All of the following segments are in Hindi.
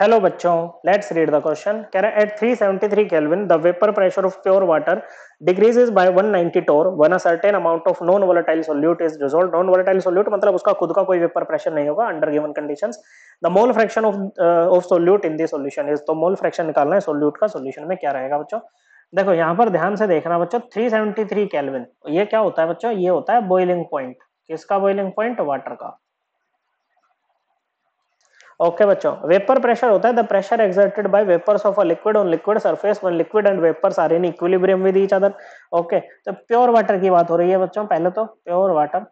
हेलो बच्चों लेट्स रीड द क्वेश्चन कह रहे at 373 kelvin the vapour pressure of pure water decreases by 190 torr one certain amount of non volatile solute is dissolved non volatile solute मतलब उसका खुद का कोई वेपर प्रेशर नहीं होगा under given conditions the mole fraction of of solute in this solution is तो मोल फ्रैक्शन निकालना है सोल्यूट का सोल्यूशन में क्या रहेगा बच्चों देखो यहाँ पर ध्यान से देखना बच्चों 373 केल्विन ये क्या होता है बच्चों ये होता है बॉइलिंग पॉइंट किसका बॉइलिंग पॉइंट वाटर का ओके बच्चों वेपर प्रेशर होता है the pressure exerted by vapours of a liquid on liquid surface when liquid and vapours are in equilibrium with each other okay तो प्योर वाटर की बात हो रही है बच्चों पहले तो प्योर वाटर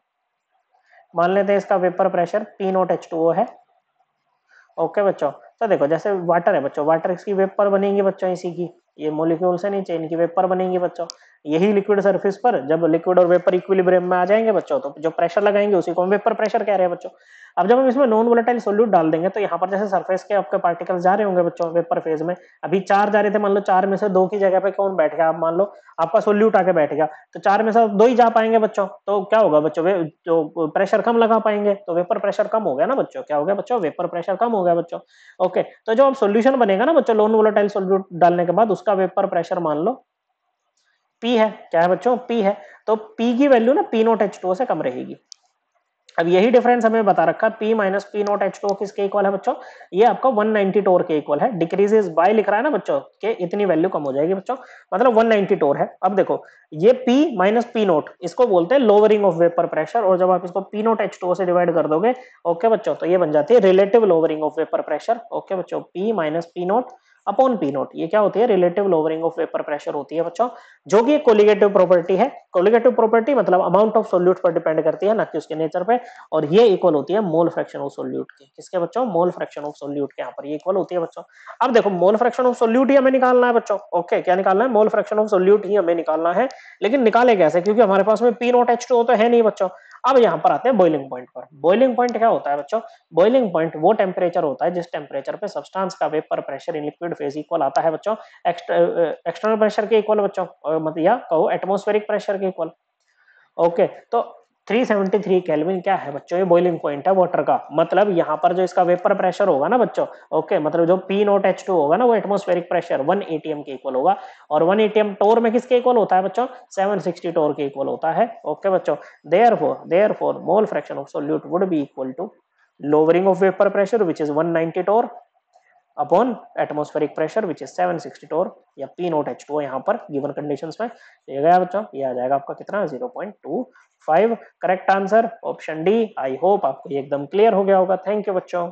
मान लेते हैं इसका vapour pressure P nought H two O है ओके okay, बच्चों तो देखो जैसे वाटर है बच्चों वाटर इसकी वेपर बनेगी बच्चों इसी की ये मोलिक्यूल से नीचे इनकी वेपर बनेंगी बच्चों यही लिक्विड सरफेस पर जब लिक्विड और वेपर इक्विलिब्रियम में आ जाएंगे बच्चों तो जो प्रेशर लगाएंगे उसी को हम वेपर प्रेशर कह रहे हैं बच्चों अब जब हम इसमें नॉन वोलेटाइल सोल्यूट डाल देंगे तो यहाँ पर जैसे सरफेस के आपके पार्टिकल्स जा रहे होंगे बच्चों वेपर फेज में अभी चार जा रहे थे मान लो चार में से दो की जगह पे कौन बैठ गया आप मान लो आपका सोल्यूट आके बैठ गया तो चार में से दो ही जा पाएंगे बच्चों तो क्या होगा बच्चों वे जो प्रेशर कम लगा पाएंगे तो वेपर प्रेशर कम हो गया ना बच्चों क्या हो गया बच्चों वेपर प्रेशर कम हो गया बच्चों ओके तो जो अब सोल्यूशन बनेगा ना बच्चों नॉन वोलेटाइल सोल्यूट डालने के बाद उसका वेपर प्रेशर मान लो पी है क्या है बच्चों पी है तो पी की वैल्यू ना पी नोट एच टू से कम रहेगी अब यही डिफरेंस हमें बता रखा P minus P nought H two किसके इक्वल है बच्चों ये आपका 190 टोर के इक्वल है डिक्रीजेस बाय लिख रहा है ना बच्चों के इतनी वैल्यू कम हो जाएगी बच्चों मतलब 190 टोर है अब देखो ये P माइनस पी नोट इसको बोलते हैं लोवरिंग ऑफ वेपर प्रेशर और जब आप इसको पी नोट एच टू से डिवाइड कर दोगे ओके बच्चों तो ये बन जाती है relative lowering of vapour pressure okay बच्चों P minus P nought upon P nought ये क्या होती है relative lowering of vapour pressure होती है बच्चों जो कि कोलिगेटिव प्रॉपर्टी है कोलिगेटिव प्रॉपर्टी मतलब अमाउंट ऑफ सोल्यूट पर डिपेंड करती है ना कि उसके नेचर पे और ये इक्वल होती है मोल फ्रैक्शन ऑफ सोल्यूट की किसके बच्चों मोल फ्रैक्शन ऑफ सोल्यूट के यहाँ पर इक्वल होती है बच्चों अब देखो मोल फ्रैक्शन ऑफ सोल्यूट ही हमें निकालना है बच्चों ओके क्या निकालना है मोल फ्रैक्शन ऑफ सोल्यूट ही हमें निकालना है लेकिन निकाले कैसे क्योंकि हमारे पास में पी नोट एच टू तो है नहीं बच्चों अब यहाँ पर आते हैं बॉइलिंग पॉइंट पर बॉइलिंग पॉइंट क्या होता है बच्चों बॉइलिंग पॉइंट वो टेम्परेचर होता है जिस टेम्परेचर पे सब्सटेंस का vapour pressure in liquid phase equal आता है बच्चों एक्सटर्नल प्रेशर के इक्वल बच्चों मतलब या कहो एटमोस्फेरिक प्रेशर के इक्वल ओके तो 373 केल्विन क्या है बच्चों ये बॉइलिंग पॉइंट है वाटर का मतलब यहाँ पर जो इसका वेपर प्रेशर होगा ना बच्चों ओके मतलब जो पी नोट एच टू होगा ना वो एटमोस्फेरिक प्रेशर 1 एटीएम के इक्वल होगा और 1 एटीएम टोर में किसके इक्वल होता है बच्चों 760 टोर के इक्वल होता है ओके बच्चों therefore therefore mole fraction of solute would be equal to of vapour pressure which is one ninety torr upon atmospheric pressure which is sixty torr या पी नोट एच टू यहाँ पर गिवन कंडीशन में ये गया बच्चों ये आ जाएगा आपका कितना zero point two five correct answer option D I hope आपको एकदम क्लियर हो गया होगा थैंक यू बच्चों